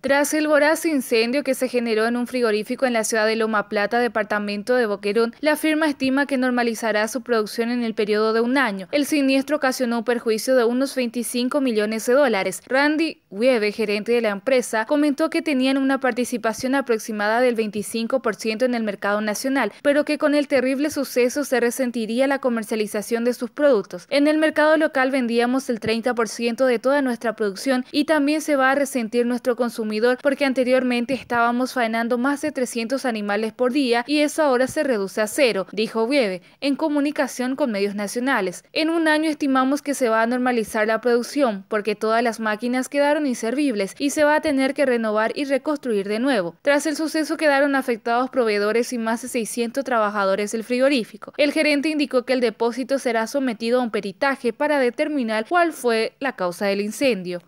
Tras el voraz incendio que se generó en un frigorífico en la ciudad de Loma Plata, departamento de Boquerón, la firma estima que normalizará su producción en el periodo de un año. El siniestro ocasionó un perjuicio de unos 25 millones de dólares. Randy Wiebe, gerente de la empresa, comentó que tenían una participación aproximada del 25% en el mercado nacional, pero que con el terrible suceso se resentiría la comercialización de sus productos. En el mercado local vendíamos el 30% de toda nuestra producción y también se va a resentir nuestro consumo porque anteriormente estábamos faenando más de 300 animales por día y eso ahora se reduce a cero, dijo Bieve en comunicación con medios nacionales. En un año estimamos que se va a normalizar la producción porque todas las máquinas quedaron inservibles y se va a tener que renovar y reconstruir de nuevo. Tras el suceso quedaron afectados proveedores y más de 600 trabajadores del frigorífico. El gerente indicó que el depósito será sometido a un peritaje para determinar cuál fue la causa del incendio.